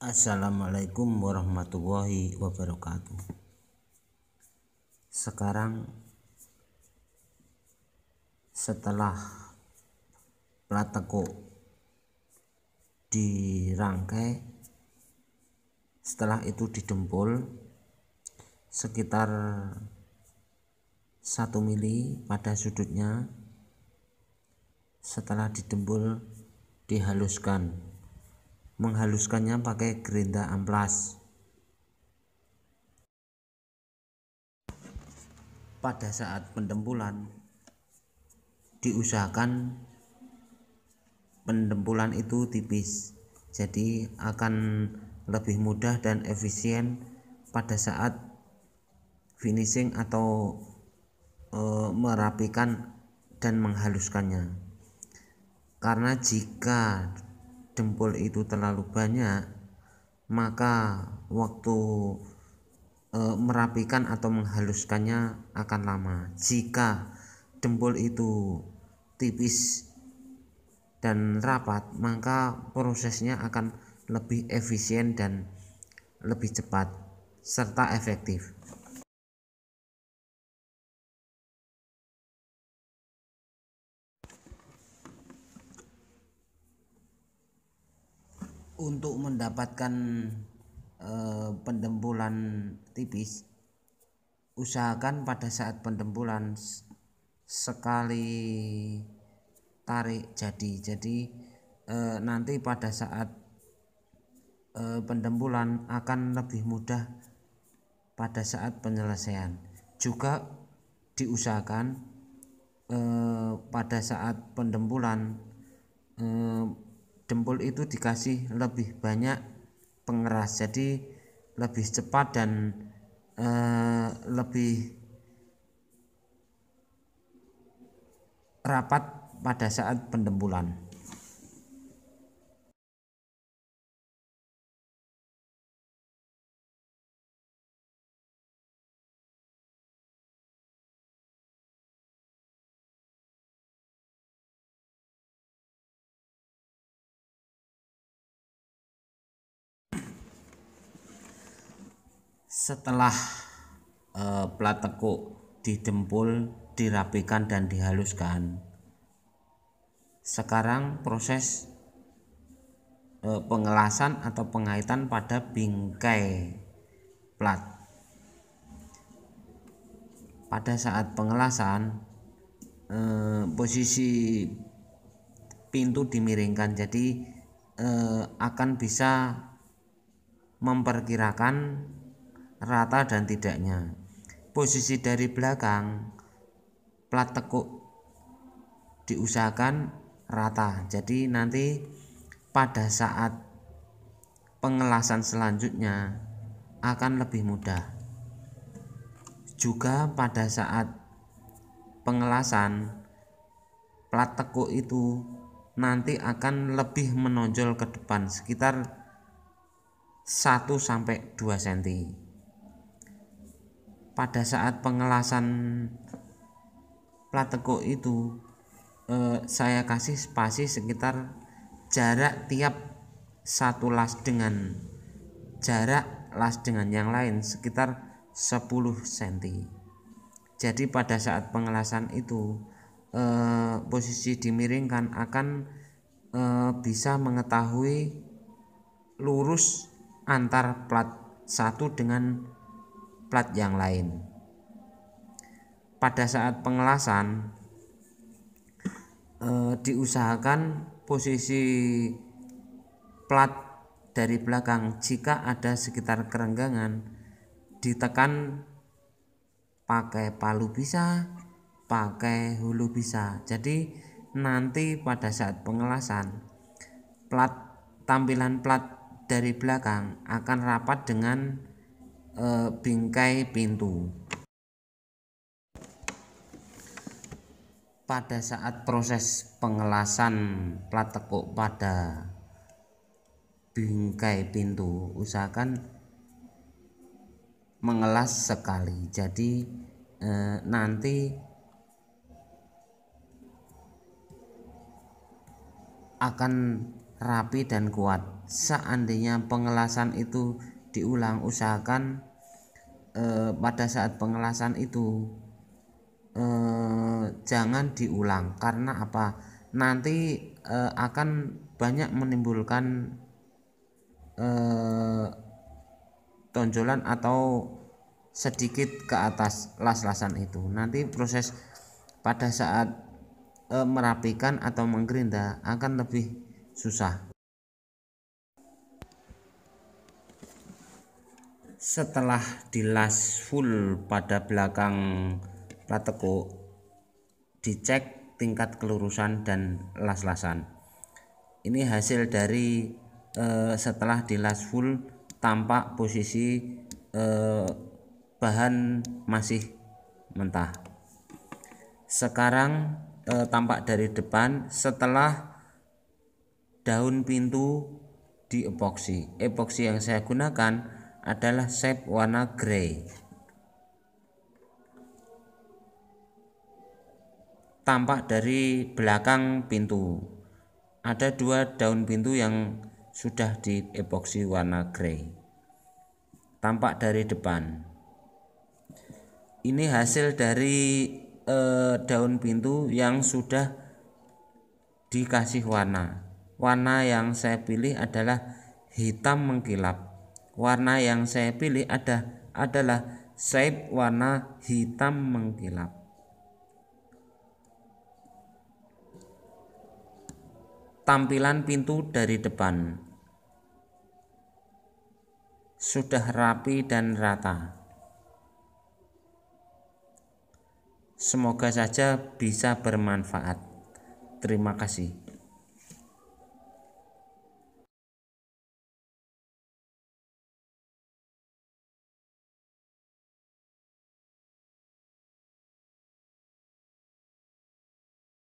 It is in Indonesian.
Assalamualaikum warahmatullahi wabarakatuh. Sekarang setelah plateko dirangkai setelah itu didempul sekitar satu mili pada sudutnya setelah didempul dihaluskan menghaluskannya pakai gerinda amplas pada saat pendempulan diusahakan pendempulan itu tipis jadi akan lebih mudah dan efisien pada saat finishing atau e, merapikan dan menghaluskannya karena jika jempol itu terlalu banyak maka waktu e, merapikan atau menghaluskannya akan lama jika jempol itu tipis dan rapat maka prosesnya akan lebih efisien dan lebih cepat serta efektif untuk mendapatkan eh, pendempulan tipis usahakan pada saat pendempulan sekali tarik jadi jadi e, nanti pada saat e, pendempulan akan lebih mudah pada saat penyelesaian juga diusahakan e, pada saat pendempulan e, dempul itu dikasih lebih banyak pengeras jadi lebih cepat dan uh, lebih rapat pada saat pendempulan setelah e, plat tekuk didempul dirapikan dan dihaluskan sekarang proses e, pengelasan atau pengaitan pada bingkai plat pada saat pengelasan e, posisi pintu dimiringkan jadi e, akan bisa memperkirakan rata dan tidaknya. Posisi dari belakang plat tekuk diusahakan rata. Jadi nanti pada saat pengelasan selanjutnya akan lebih mudah. Juga pada saat pengelasan plat tekuk itu nanti akan lebih menonjol ke depan sekitar 1 sampai 2 cm pada saat pengelasan plat tekuk itu eh, saya kasih spasi sekitar jarak tiap satu las dengan jarak las dengan yang lain sekitar 10 cm jadi pada saat pengelasan itu eh, posisi dimiringkan akan eh, bisa mengetahui lurus antar plat satu dengan plat yang lain. Pada saat pengelasan eh, diusahakan posisi plat dari belakang jika ada sekitar kerenggangan ditekan pakai palu bisa, pakai hulu bisa. Jadi nanti pada saat pengelasan plat tampilan plat dari belakang akan rapat dengan e, bingkai pintu. Pada saat proses pengelasan plat tekuk pada bingkai pintu, usahakan mengelas sekali. Jadi e, nanti akan rapi dan kuat. Seandainya pengelasan itu diulang, usahakan eh, pada saat pengelasan itu eh, jangan diulang karena apa nanti eh, akan banyak menimbulkan eh, tonjolan atau sedikit ke atas las-lasan itu nanti proses pada saat e, merapikan atau menggerinda akan lebih susah setelah dilas full pada belakang plat dicek tingkat kelurusan dan las-lasan ini hasil dari eh, setelah dilas full tampak posisi eh, bahan masih mentah sekarang eh, tampak dari depan setelah daun pintu di epoksi epoksi yang saya gunakan adalah shape warna grey. Tampak dari belakang pintu. Ada dua daun pintu yang sudah di epoxy warna grey. Tampak dari depan. Ini hasil dari eh, daun pintu yang sudah dikasih warna. Warna yang saya pilih adalah hitam mengkilap warna yang saya pilih ada adalah shape warna hitam mengkilap tampilan pintu dari depan sudah rapi dan rata semoga saja bisa bermanfaat terima kasih